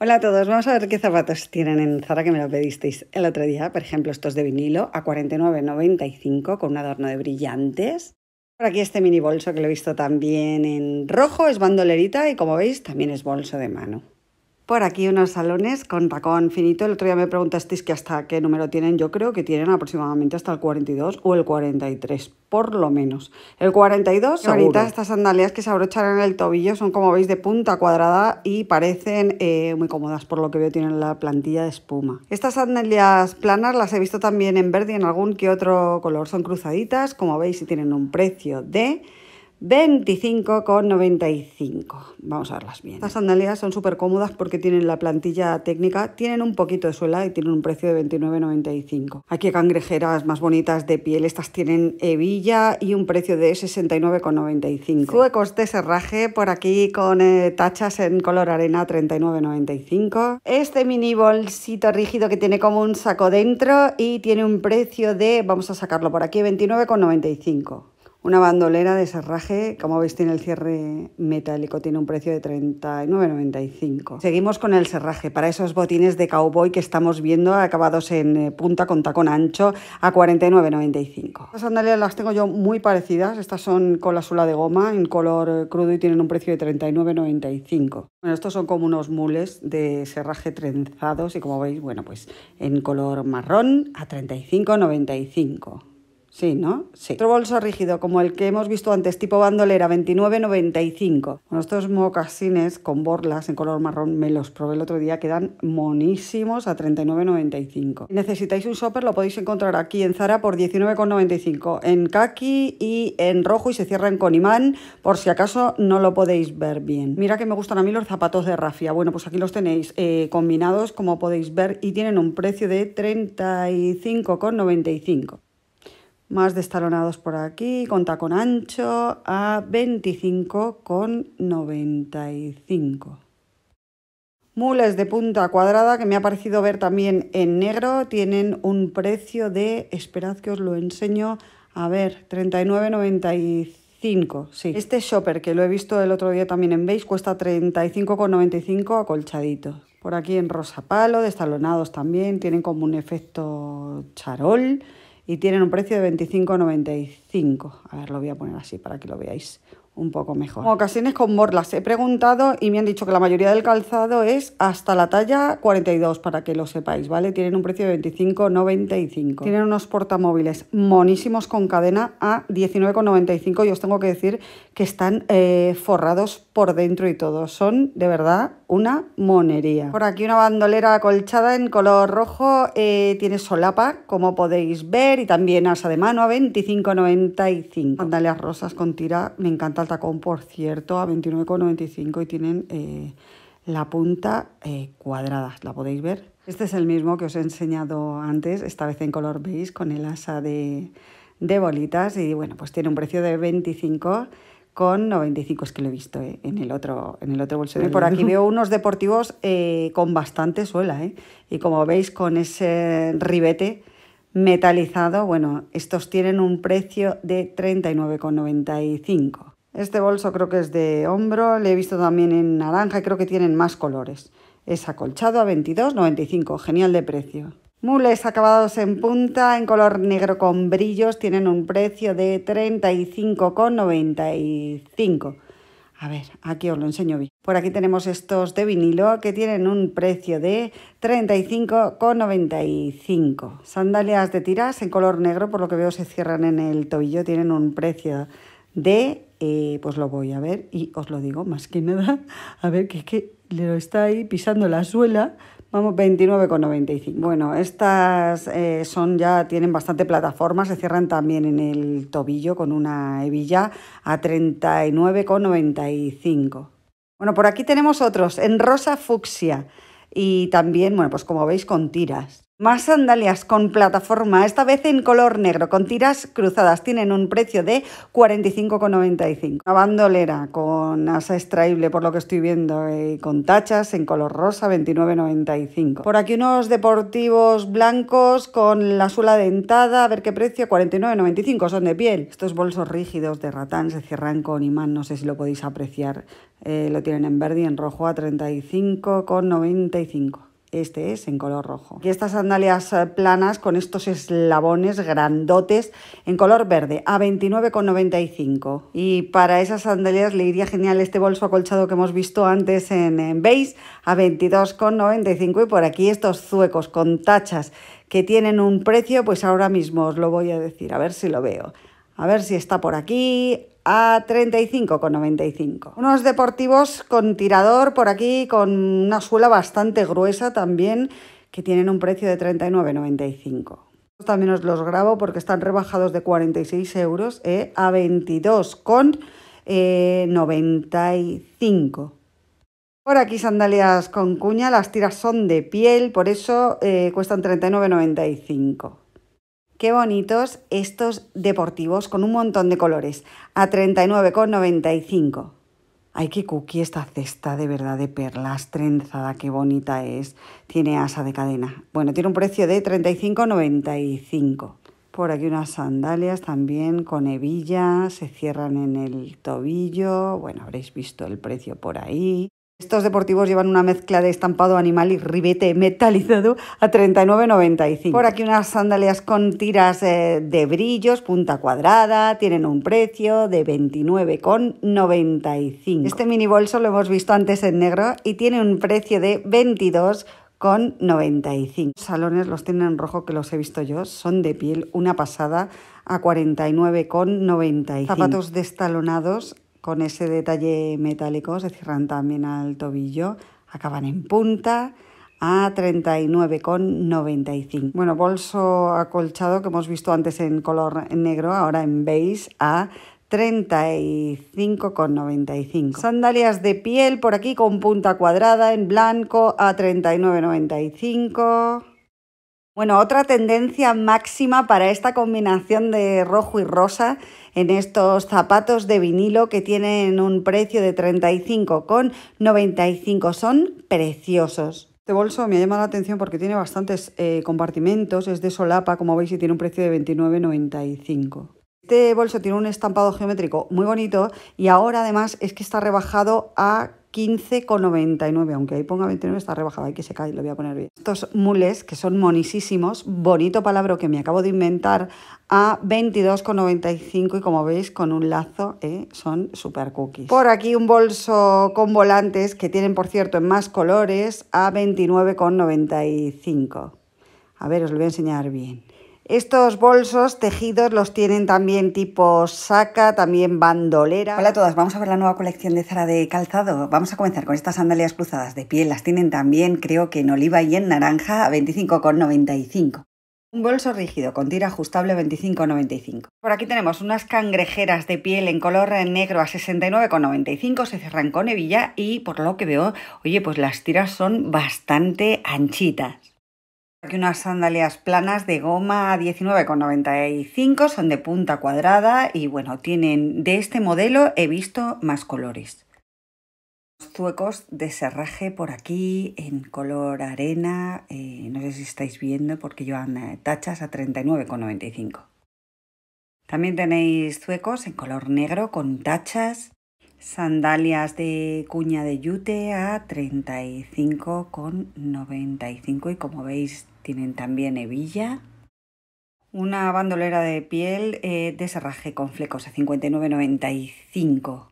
Hola a todos, vamos a ver qué zapatos tienen en Zara que me lo pedisteis el otro día. Por ejemplo, estos de vinilo a 49,95 con un adorno de brillantes. Por aquí este mini bolso que lo he visto también en rojo, es bandolerita y como veis también es bolso de mano por aquí unos salones con tacón finito. El otro día me preguntasteis que hasta qué número tienen. Yo creo que tienen aproximadamente hasta el 42 o el 43, por lo menos. El 42, ahorita estas sandalias que se abrochan en el tobillo son, como veis, de punta cuadrada y parecen eh, muy cómodas. Por lo que veo, tienen la plantilla de espuma. Estas sandalias planas las he visto también en verde y en algún que otro color. Son cruzaditas, como veis, y tienen un precio de... 25,95. Vamos a verlas bien. Las ¿eh? sandalias son súper cómodas porque tienen la plantilla técnica, tienen un poquito de suela y tienen un precio de 29,95. Aquí cangrejeras más bonitas de piel, estas tienen hebilla y un precio de 69,95. Suecos de serraje por aquí con eh, tachas en color arena 39,95. Este mini bolsito rígido que tiene como un saco dentro y tiene un precio de, vamos a sacarlo por aquí, 29,95. Una bandolera de serraje, como veis tiene el cierre metálico, tiene un precio de 39,95. Seguimos con el serraje, para esos botines de cowboy que estamos viendo acabados en eh, punta con tacón ancho a 49,95. Las sandalias las tengo yo muy parecidas, estas son con la suela de goma en color eh, crudo y tienen un precio de 39,95. Bueno, estos son como unos mules de serraje trenzados y como veis, bueno, pues en color marrón a 35,95. Sí, ¿no? Sí. Otro bolso rígido, como el que hemos visto antes, tipo bandolera, 29,95. Bueno, estos mocasines con borlas en color marrón me los probé el otro día, quedan monísimos a 39,95. necesitáis un shopper, lo podéis encontrar aquí en Zara por 19,95, en kaki y en rojo y se cierran con imán, por si acaso no lo podéis ver bien. Mira que me gustan a mí los zapatos de rafia. Bueno, pues aquí los tenéis eh, combinados, como podéis ver, y tienen un precio de 35,95 más destalonados por aquí, con ancho a 25,95. Mules de punta cuadrada que me ha parecido ver también en negro, tienen un precio de, esperad que os lo enseño, a ver, 39,95. Sí. Este shopper que lo he visto el otro día también en beige cuesta 35,95 acolchadito. Por aquí en rosa palo, destalonados también, tienen como un efecto charol y tienen un precio de 25,95. A ver, lo voy a poner así para que lo veáis un poco mejor. ocasiones con borlas he preguntado y me han dicho que la mayoría del calzado es hasta la talla 42, para que lo sepáis, ¿vale? Tienen un precio de 25,95. Tienen unos portamóviles monísimos con cadena a 19,95 y os tengo que decir que están eh, forrados por dentro y todo. Son de verdad una monería. Por aquí una bandolera acolchada en color rojo, eh, tiene solapa, como podéis ver, y también asa de mano a 25,95. Sandalias rosas con tira, me encanta con, por cierto, a 29,95 y tienen eh, la punta eh, cuadrada, la podéis ver. Este es el mismo que os he enseñado antes, esta vez en color beige, con el asa de, bolitas y bueno, pues tiene un precio de 25 con es que lo he visto eh, en el otro en el otro bolso. por aquí veo unos deportivos con bastante suela y como veis con ese ribete metalizado, bueno, estos tienen un precio de 39,95. Este bolso creo que es de hombro, le he visto también en naranja y creo que tienen más colores. Es acolchado a 22,95, genial de precio. Mules acabados en punta, en color negro con brillos, tienen un precio de 35,95. A ver, aquí os lo enseño bien. Por aquí tenemos estos de vinilo que tienen un precio de 35,95. Sandalias de tiras en color negro, por lo que veo se cierran en el tobillo, tienen un precio de eh, pues lo voy a ver y os lo digo más que nada, a ver que es que le está ahí pisando la suela, vamos, 29,95. Bueno, estas eh, son ya, tienen bastante plataforma, se cierran también en el tobillo con una hebilla a 39,95. Bueno, por aquí tenemos otros, en rosa fucsia y también, bueno, pues como veis con tiras. Más sandalias con plataforma, esta vez en color negro, con tiras cruzadas. Tienen un precio de 45,95. Una bandolera con asa extraíble, por lo que estoy viendo, y con tachas en color rosa, 29,95. Por aquí unos deportivos blancos con la suela dentada, a ver qué precio, 49,95. Son de piel. Estos bolsos rígidos de ratán se cierran con imán, no sé si lo podéis apreciar. Eh, lo tienen en verde y en rojo a 35,95. Este es en color rojo. Y estas sandalias eh, planas con estos eslabones grandotes en color verde a 29,95. Y para esas sandalias le iría genial este bolso acolchado que hemos visto antes en, en beige a 22,95. Y por aquí estos zuecos con tachas que tienen un precio, pues ahora mismo os lo voy a decir, a ver si lo veo. A ver si está por aquí, a 35,95. Unos deportivos con tirador por aquí, con una suela bastante gruesa también, que tienen un precio de 39,95. También os los grabo porque están rebajados de 46 euros ¿eh? a 22,95. Eh, por aquí sandalias con cuña, las tiras son de piel, por eso eh, cuestan 39,95. Qué bonitos estos deportivos con un montón de colores. A 39,95. Ay, qué cookie esta cesta de verdad de perlas, trenzada, qué bonita es. Tiene asa de cadena. Bueno, tiene un precio de 35,95. Por aquí unas sandalias también con hebilla, se cierran en el tobillo. Bueno, habréis visto el precio por ahí. Estos deportivos llevan una mezcla de estampado animal y ribete metalizado a 39,95. Por aquí unas sandalias con tiras eh, de brillos, punta cuadrada, tienen un precio de 29,95. Este mini bolso lo hemos visto antes en negro y tiene un precio de 22 Los salones los tienen en rojo que los he visto yo, son de piel, una pasada a 49,95. Zapatos destalonados con ese detalle metálico, se cierran también al tobillo, acaban en punta a 39,95. Bueno, bolso acolchado que hemos visto antes en color negro, ahora en beige a 35,95. Sandalias de piel por aquí con punta cuadrada en blanco a 39,95. Bueno, otra tendencia máxima para esta combinación de rojo y rosa en estos zapatos de vinilo que tienen un precio de 35,95 son preciosos. Este bolso me ha llamado la atención porque tiene bastantes eh, compartimentos, es de solapa, como veis, y tiene un precio de 29,95. Este bolso tiene un estampado geométrico muy bonito y ahora además es que está rebajado a 15,99, aunque ahí ponga 29 está rebajado, hay que se cae, lo voy a poner bien. Estos mules, que son monísimos, bonito palabra que me acabo de inventar, a 22,95 y como veis con un lazo eh, son super cookies. Por aquí un bolso con volantes que tienen por cierto en más colores a 29,95. A ver, os lo voy a enseñar bien. Estos bolsos tejidos los tienen también tipo saca, también bandolera. Hola a todas, vamos a ver la nueva colección de Zara de calzado. Vamos a comenzar con estas sandalias cruzadas de piel. Las tienen también, creo que en oliva y en naranja, a 25,95. Un bolso rígido con tira ajustable 25,95. Por aquí tenemos unas cangrejeras de piel en color negro a 69,95, se cerran con hebilla y por lo que veo, oye, pues las tiras son bastante anchitas. Aquí unas sandalias planas de goma a 19,95 son de punta cuadrada y bueno, tienen de este modelo he visto más colores. Zuecos de serraje por aquí en color arena, eh, no sé si estáis viendo porque yo llevan eh, tachas a 39,95. También tenéis zuecos en color negro con tachas Sandalias de cuña de yute a 35,95 y como veis tienen también hebilla. Una bandolera de piel eh, de serraje con flecos a 59,95.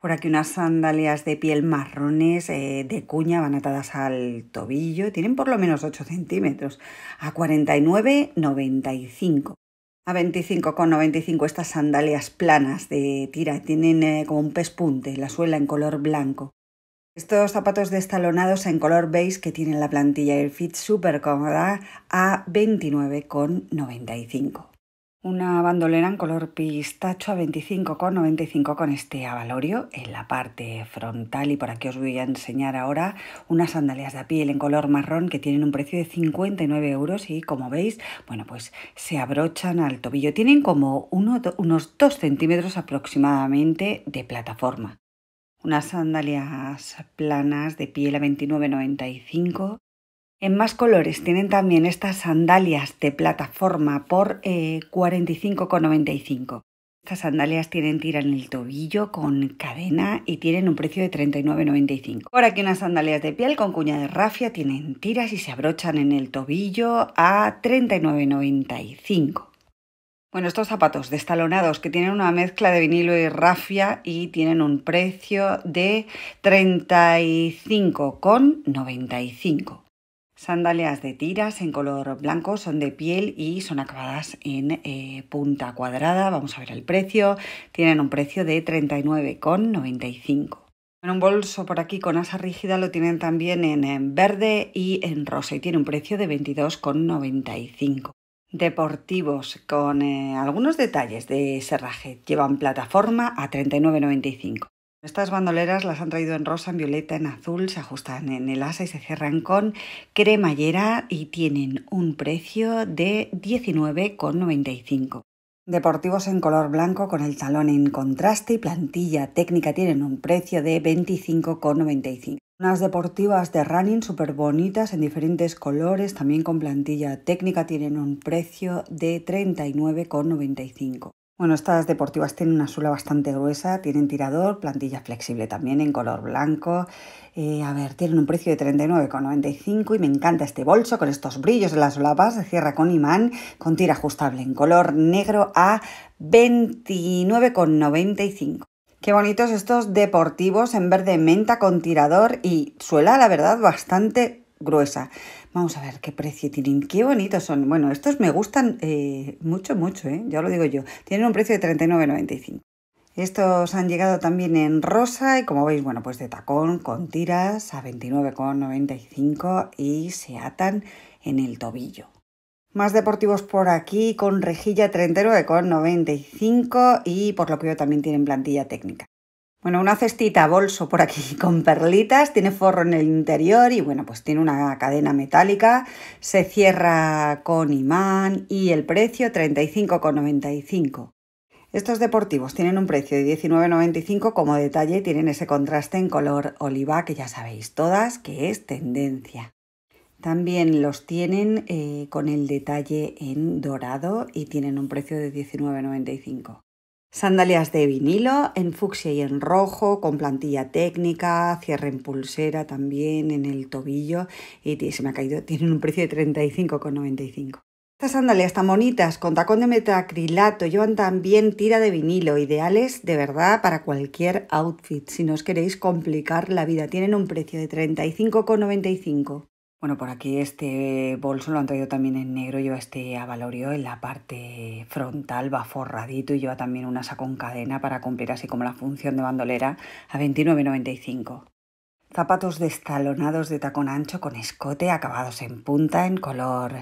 Por aquí unas sandalias de piel marrones eh, de cuña van atadas al tobillo. Tienen por lo menos 8 centímetros a 49,95 a 25,95 estas sandalias planas de tira, tienen eh, como un pespunte, la suela en color blanco. Estos zapatos destalonados en color beige que tienen la plantilla fit súper cómoda a 29,95. Una bandolera en color pistacho a 25,95 con este avalorio en la parte frontal y por aquí os voy a enseñar ahora unas sandalias de piel en color marrón que tienen un precio de 59 euros y como veis, bueno pues se abrochan al tobillo. Tienen como unos 2 centímetros aproximadamente de plataforma. Unas sandalias planas de piel a 29,95 en más colores tienen también estas sandalias de plataforma por 45,95. Eh, estas sandalias tienen tira en el tobillo con cadena y tienen un precio de 39,95. Por aquí unas sandalias de piel con cuña de rafia tienen tiras y se abrochan en el tobillo a 39,95. Bueno, estos zapatos destalonados que tienen una mezcla de vinilo y rafia y tienen un precio de 35,95. Sandalias de tiras en color blanco, son de piel y son acabadas en eh, punta cuadrada. Vamos a ver el precio. Tienen un precio de 39,95. En un bolso por aquí con asa rígida lo tienen también en, verde y en rosa y tiene un precio de 22,95. Deportivos con eh, algunos detalles de serraje. Llevan plataforma a 39,95. Estas bandoleras las han traído en rosa, en violeta, en azul, se ajustan en el asa y se cierran con cremallera y tienen un precio de 19,95. Deportivos en color blanco con el talón en contraste y plantilla técnica tienen un precio de 25,95. Unas deportivas de running súper bonitas en diferentes colores, también con plantilla técnica, tienen un precio de 39,95. Bueno, estas deportivas tienen una suela bastante gruesa, tienen tirador, plantilla flexible también en color blanco. Eh, a ver, tienen un precio de 39,95 y me encanta este bolso con estos brillos de las lapas. Se cierra con imán, con tira ajustable en color negro a 29,95. Qué bonitos estos deportivos en verde menta con tirador y suela, la verdad, bastante gruesa. Vamos a ver qué precio tienen. Qué bonitos son. Bueno, estos me gustan eh, mucho, mucho, ¿eh? ya lo digo yo. Tienen un precio de 39,95. Estos han llegado también en rosa y como veis, bueno, pues de tacón con tiras a 29,95 y se atan en el tobillo. Más deportivos por aquí con rejilla 39,95 y por lo que yo también tienen plantilla técnica. Bueno, una cestita bolso por aquí con perlitas, tiene forro en el interior y bueno, pues tiene una cadena metálica, se cierra con imán y el precio 35,95. Estos deportivos tienen un precio de 19,95 como detalle, tienen ese contraste en color oliva que ya sabéis todas que es tendencia. También los tienen eh, con el detalle en dorado y tienen un precio de 19,95. Sandalias de vinilo en fucsia y en rojo, con plantilla técnica, cierre en pulsera también en el tobillo y se me ha caído, tienen un precio de 35,95. Estas sandalias tan bonitas, con tacón de metacrilato, llevan también tira de vinilo, ideales de verdad para cualquier outfit, si no os queréis complicar la vida. Tienen un precio de 35,95. Bueno, por aquí este bolso lo han traído también en negro, lleva este avalorio en la parte frontal, va forradito y lleva también una asa con cadena para cumplir así como la función de bandolera a 29,95. Zapatos destalonados de tacón ancho con escote, acabados en punta, en color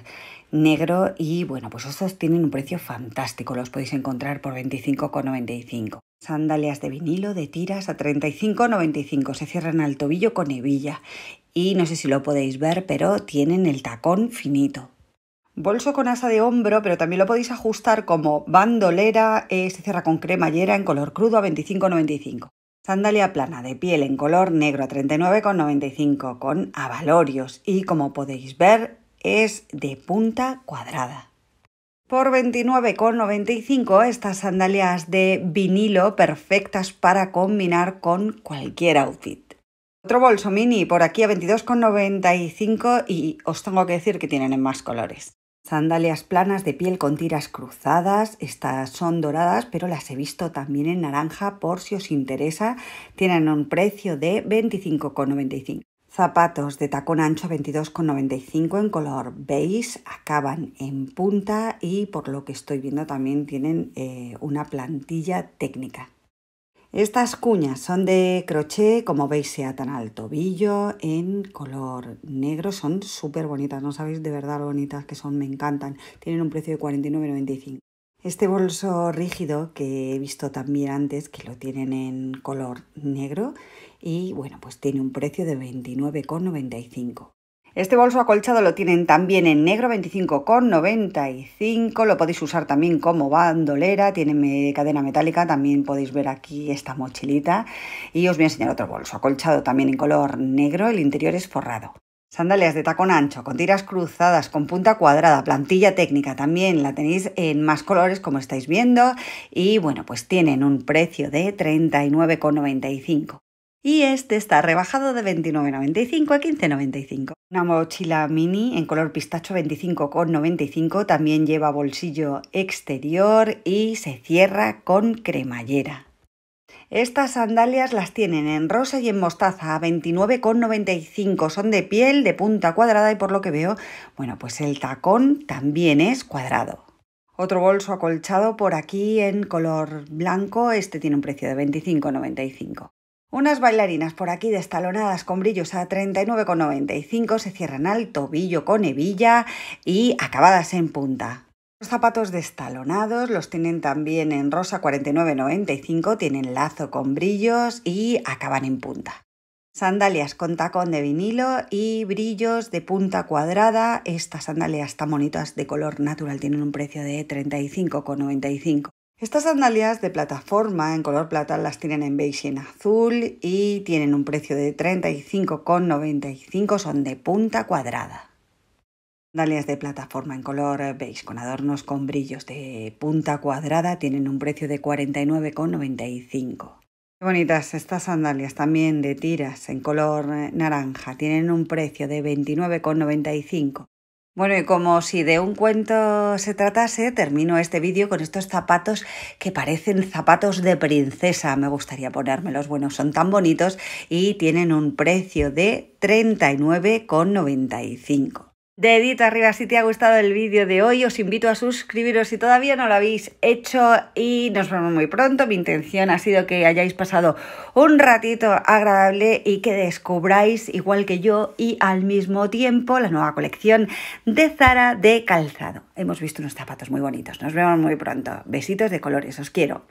negro y bueno, pues estos tienen un precio fantástico, los podéis encontrar por 25,95. Sandalias de vinilo de tiras a 35,95, se cierran al tobillo con hebilla y no sé si lo podéis ver, pero tienen el tacón finito. Bolso con asa de hombro, pero también lo podéis ajustar como bandolera, eh, se cierra con cremallera en color crudo a 25,95. Sandalia plana de piel en color negro a 39,95 con abalorios y como podéis ver es de punta cuadrada. Por 29,95 estas sandalias de vinilo perfectas para combinar con cualquier outfit. Otro bolso mini por aquí a 22,95 y os tengo que decir que tienen en más colores. Sandalias planas de piel con tiras cruzadas, estas son doradas, pero las he visto también en naranja por si os interesa, tienen un precio de 25,95. Zapatos de tacón ancho 22,95 en color beige, acaban en punta y por lo que estoy viendo también tienen eh, una plantilla técnica. Estas cuñas son de crochet, como veis se tan al tobillo en color negro, son súper bonitas, no sabéis de verdad lo bonitas que son, me encantan, tienen un precio de 49,95. Este bolso rígido que he visto también antes, que lo tienen en color negro y bueno, pues tiene un precio de 29,95. Este bolso acolchado lo tienen también en negro 25,95. Lo podéis usar también como bandolera. Tiene cadena metálica. También podéis ver aquí esta mochilita. Y os voy a enseñar otro bolso acolchado también en color negro. El interior es forrado. Sandalias de tacón ancho, con tiras cruzadas, con punta cuadrada, plantilla técnica también la tenéis en más colores como estáis viendo y bueno, pues tienen un precio de 39,95 y este está rebajado de 29,95 a 15,95. Una mochila mini en color pistacho 25,95 también lleva bolsillo exterior y se cierra con cremallera. Estas sandalias las tienen en rosa y en mostaza a 29,95. Son de piel, de punta cuadrada y por lo que veo, bueno, pues el tacón también es cuadrado. Otro bolso acolchado por aquí en color blanco, este tiene un precio de 25,95. Unas bailarinas por aquí destalonadas con brillos a 39,95 se cierran al tobillo con hebilla y acabadas en punta. Los zapatos destalonados los tienen también en rosa 49,95, tienen lazo con brillos y acaban en punta. Sandalias con tacón de vinilo y brillos de punta cuadrada. Estas sandalias tan bonitas de color natural tienen un precio de 35,95. Estas sandalias de plataforma en color plata las tienen en beige y en azul y tienen un precio de 35,95, son de punta cuadrada. Sandalias de plataforma en color beige con adornos con brillos de punta cuadrada tienen un precio de 49,95. Qué bonitas estas sandalias también de tiras en color naranja, tienen un precio de 29,95 bueno, y como si de un cuento se tratase, termino este vídeo con estos zapatos que parecen zapatos de princesa. Me gustaría ponérmelos. Bueno, son tan bonitos y tienen un precio de 39,95 de Arriba. Si te ha gustado el vídeo de hoy, os invito a suscribiros si todavía no lo habéis hecho y nos vemos muy pronto. Mi intención ha sido que hayáis pasado un ratito agradable y que descubráis, igual que yo, y al mismo tiempo la nueva colección de Zara de calzado. Hemos visto unos zapatos muy bonitos. Nos vemos muy pronto. Besitos de colores. Os quiero.